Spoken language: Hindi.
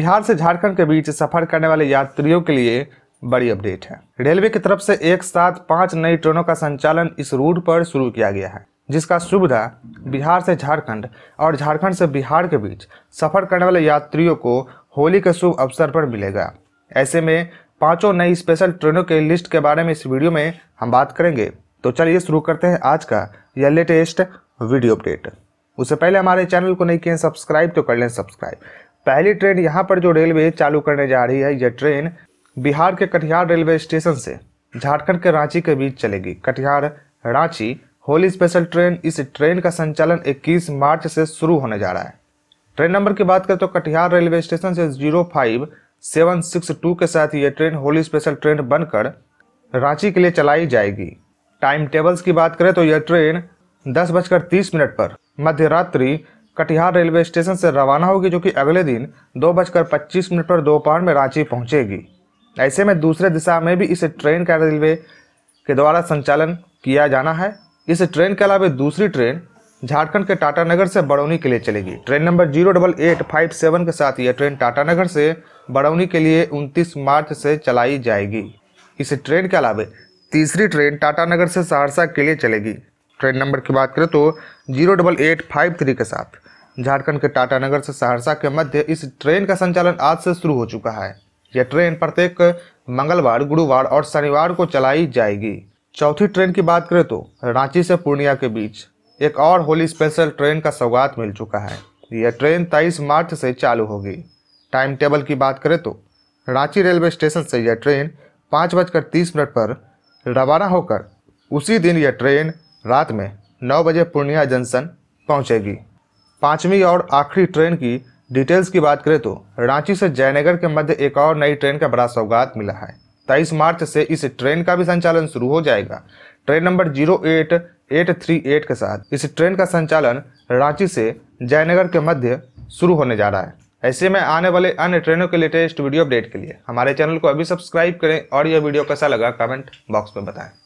बिहार से झारखंड के बीच सफर करने वाले यात्रियों के लिए बड़ी अपडेट है रेलवे की तरफ से एक साथ पांच नई ट्रेनों का संचालन इस रूट पर शुरू किया गया है जिसका सुविधा बिहार से झारखंड और झारखंड से बिहार के बीच सफर करने वाले यात्रियों को होली के शुभ अवसर पर मिलेगा ऐसे में पांचों नई स्पेशल ट्रेनों के लिस्ट के बारे में इस वीडियो में हम बात करेंगे तो चलिए शुरू करते हैं आज का यह लेटेस्ट वीडियो अपडेट उससे पहले हमारे चैनल को नहीं किए सब्सक्राइब तो कर लें सब्सक्राइब पहली ट्रेन यहाँ पर जो रेलवे चालू करने जा रही है यह ट्रेन बिहार के कटिहार रेलवे स्टेशन से झारखंड के रांची के बीच चलेगी कटिहार रांची होली स्पेशल ट्रेन इस ट्रेन का संचालन 21 मार्च से शुरू होने जा रहा है ट्रेन नंबर की बात करें तो कटिहार रेलवे स्टेशन से zero five seven six two के साथ ये ट्रेन होली स्पेशल ट्रेन बनकर रांची के लिए चलाई जाएगी टाइम टेबल्स की बात करें तो यह ट्रेन दस बजकर तीस मिनट पर मध्य रात्रि कटिहार रेलवे स्टेशन से रवाना होगी जो कि अगले दिन दो बजकर पच्चीस मिनट पर दोपहर में रांची पहुंचेगी ऐसे में दूसरे दिशा में भी इस ट्रेन का रेलवे के द्वारा संचालन किया जाना है इस ट्रेन के अलावा दूसरी ट्रेन झारखंड के टाटानगर से बड़ौनी के लिए चलेगी train number zero double eight five seven के साथ यह ट्रेन टाटानगर से बड़ौनी के लिए उनतीस मार्च से चलाई जाएगी इस ट्रेन के अलावा तीसरी ट्रेन टाटानगर से सहरसा के लिए चलेगी ट्रेन नंबर की बात करें तो zero double eight five three के साथ झारखंड के टाटानगर से सहरसा के मध्य इस ट्रेन का संचालन आज से शुरू हो चुका है यह ट्रेन प्रत्येक मंगलवार गुरुवार और शनिवार को चलाई जाएगी चौथी ट्रेन की बात करें तो रांची से पूर्णिया के बीच एक और होली स्पेशल ट्रेन का सौगात मिल चुका है यह ट्रेन तेईस मार्च से चालू होगी टाइम टेबल की बात करें तो रांची रेलवे स्टेशन से यह ट्रेन पाँच बजकर तीस मिनट पर रवाना होकर उसी दिन यह ट्रेन रात में नौ बजे पूर्णिया जंक्शन पहुंचेगी पाँचवीं और आखिरी ट्रेन की डिटेल्स की बात करें तो रांची से जयनगर के मध्य एक और नई ट्रेन का बड़ा सौगात मिला है तेईस मार्च से इस ट्रेन का भी संचालन शुरू हो जाएगा train number zero eight eight three eight के साथ इस ट्रेन का संचालन रांची से जयनगर के मध्य शुरू होने जा रहा है ऐसे में आने वाले अन्य ट्रेनों के लेटेस्ट वीडियो अपडेट के लिए हमारे चैनल को अभी सब्सक्राइब करें और यह वीडियो कैसा लगा कमेंट बॉक्स में बताएं